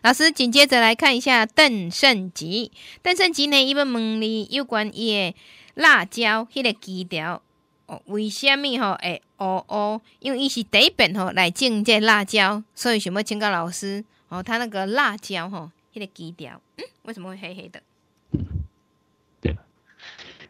老师，紧接着来看一下邓胜吉。邓胜吉呢，伊要问你有关伊的辣椒迄个基调哦，为什么吼？会乌乌？因为伊是第一本吼来种这辣椒，所以想要请教老师，哦，他那个辣椒吼，迄个基调，嗯，为什么会黑黑的？嗯，对，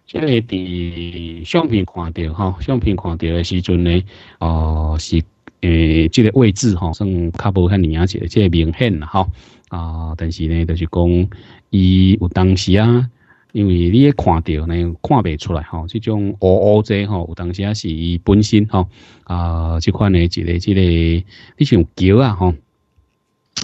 即个伫相片看到吼，相片看到的时阵呢，哦，是。诶，这个位置哈，算较无看明显，即个明显啦吼。啊，但是呢，就是讲，伊有当时啊，因为你看到呢，看袂出来吼，这种乌乌者吼，有当时啊是伊本身吼。啊，即款呢，即个即个，你像桥啊吼。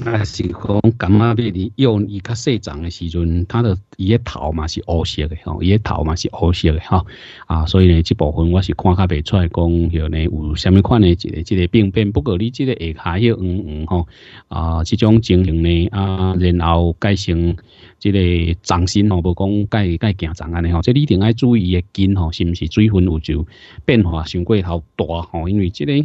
啊，是讲感觉譬如用伊较细长的时阵，它的伊个头嘛是乌色的吼，伊个头嘛是乌色的哈啊，所以呢，这部分我是看较袂出来，讲有呢有虾米款的一个一个病变。不过你即个下骹迄黄黄吼啊，这种情形呢啊，然后改成即个长新吼，无讲改改镜状安尼吼。即你一定要注意嘅筋吼，是不是水分有就变化伤过头大吼？因为即个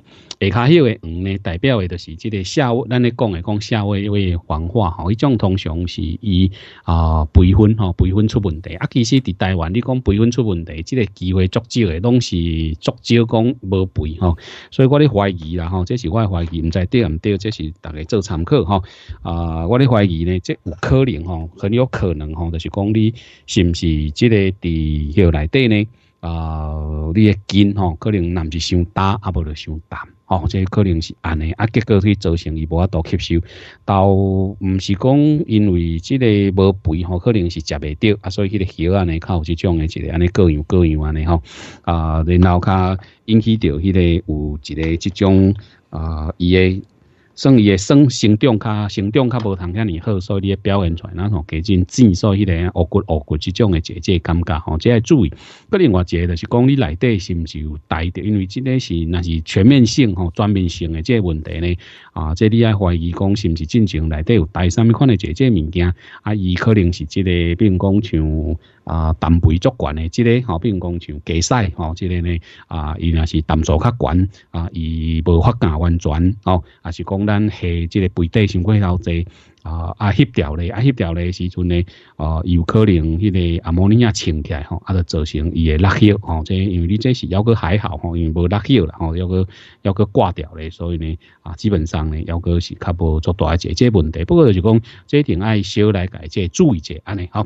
下骹迄个黄呢，代表的就是即个血，咱咧讲的讲下。因为黄化吼，一种通常是以啊培训吼，培训出问题啊。其实伫台湾，你讲培训出问题，即个机会足少的，拢是足少讲无培吼。所以我咧怀疑啦吼，这是我怀疑，唔知对唔对，这是大家做参考哈啊。我咧怀疑呢，这有可能吼，很有可能吼，就是讲你是不是即个伫后内底呢？啊，你的筋吼，可能男是伤大，阿无是伤淡，吼，这可能是安尼，啊，结果去造成伊无法度吸收，到唔是讲因为这个无肥吼，可能是食袂到，啊，所以迄个肉安尼靠即种的一个安尼各样各样安尼吼，啊，然后较引起到迄个有一个即种啊伊诶。算伊以，生成长较成长较无通赫尼好，所以你表现出来，吼，加进真所以个恶骨恶骨即种个这这感觉吼，这要注意。嗰另外一个就是讲你内底是毋是有带着，因为即个是那是全面性吼，全面性即个问题呢，啊，这你爱怀疑讲是毋是进正内底有带，啥物款个这这物件，啊，伊可能是即个，比如讲像啊，蛋白足悬诶，即个吼，比如讲像结屎吼，即个呢，啊，伊若是胆素较悬，啊，伊无法够完全，吼，还是讲。咱下即个背带，上过老侪啊！啊，协调咧，啊，协调咧时阵咧，哦，有可能迄个阿摩尼亚清起来吼，啊，就造成伊诶拉黑吼。这因为你这是要个还好吼，因为无拉黑啦吼，要个要个挂掉咧，所以呢，啊，基本上呢，要个是较无做大节这问题。不过就是讲，这一定爱小来改这注意者安尼好。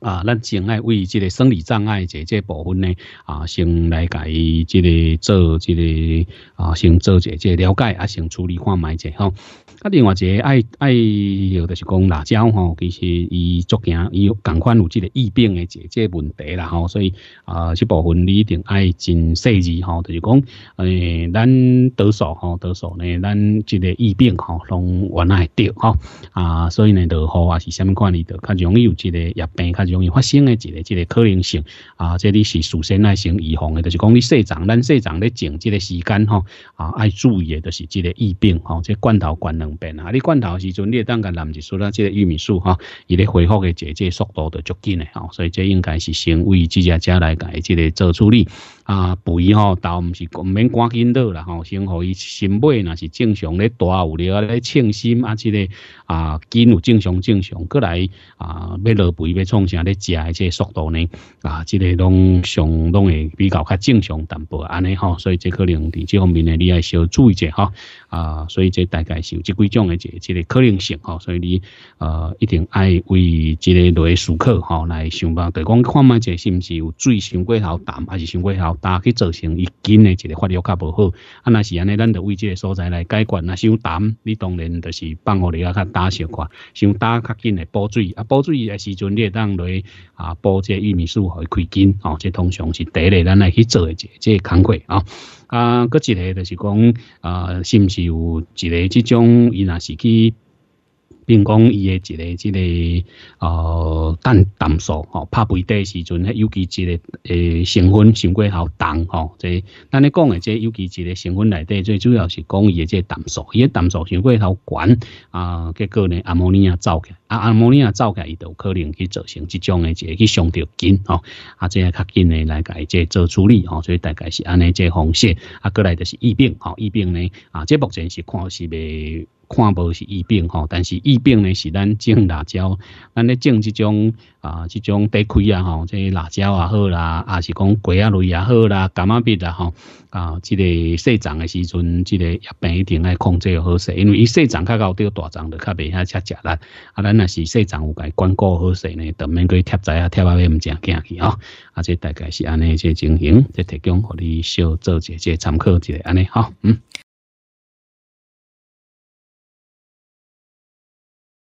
啊，咱先爱为这个生理障碍这这部分呢，啊，先来给伊这个做这个啊，先做这个了解啊，先处理看卖者吼。啊，另外一个爱爱有是讲辣椒吼，其实伊足惊伊共款有这个疫病的这这问题啦吼，所以啊，这部分你一定爱真细致吼，就是讲诶，咱多少吼多少呢，咱这个疫病吼拢原来得吼啊，所以呢，落好啊是什么管理的，较容易有这个疫病较。容易发生的一个、一个可能性啊，这里是首先爱先预防的，就是讲你细长、咱细长咧种这个时间吼啊，爱注意的，就是这个疫病哈，这罐头罐两边啊，你罐头时阵你当个林子树啦，这个玉米树哈，伊咧恢复的这个速度就足紧的哈，所以这应该是先为这家家来改这个做处理啊，肥吼倒唔是唔免赶紧到啦吼，先互伊新买，那是正常的，大有咧啊，咧称心啊，之个啊根有正常正常，过来啊要落肥要创人咧食诶，即速度呢啊，即个拢上拢会比较较正常淡薄，安尼吼，所以即可能伫即方面呢，你要稍注意者吼啊，所以即大概是有即几种诶，即即个可能性吼，所以你呃一定爱为即个落思考吼来想法，对讲看卖者是毋是有水伤过头淡，还是伤过头大，去造成伊根诶一个发育较无好，啊，若是安尼，咱着为即个所在来解决，若是淡，你当然着是放互你啊较打小看，想打较紧诶补水，啊补水诶时阵你会当落。对啊，播这玉米树和开金哦，这通常是第一咱来去做的这这工会啊。啊，个一个就是讲啊，是毋是有一个这种伊那是去，并讲伊个一个即个呃氮氮素吼，拍肥底时阵，尤其一个诶成分成过好重哦。这咱咧讲的这尤其一个成分内底最主要是讲伊的个氮素，伊个氮素上过好悬啊，结果呢阿摩尼亚造起来。啊，摩尼亚造假，伊都可能去造成这种诶，即去伤着筋吼，啊，即系较紧诶，来改即做处理吼，所以大概是安尼个方式，啊，过来就是疫病吼，疫病呢，啊，即目前是看是未看无是疫病吼，但是疫病呢是咱种辣椒，咱咧种即种啊，即种得亏啊吼，即辣椒啊好啦，啊是讲鸡啊类也好啦，感冒病啦吼，啊，即个细长诶时阵，即个疫病一定爱控制好势，因为伊细长较高，对大长的较未遐吃食啦，啊，咱。是说政有该管顾好势呢，对面可以贴仔啊贴啊，仔，唔正起去哦。啊，这大概是安尼这情形，这提供给你小做一些参考一下安尼吼，嗯。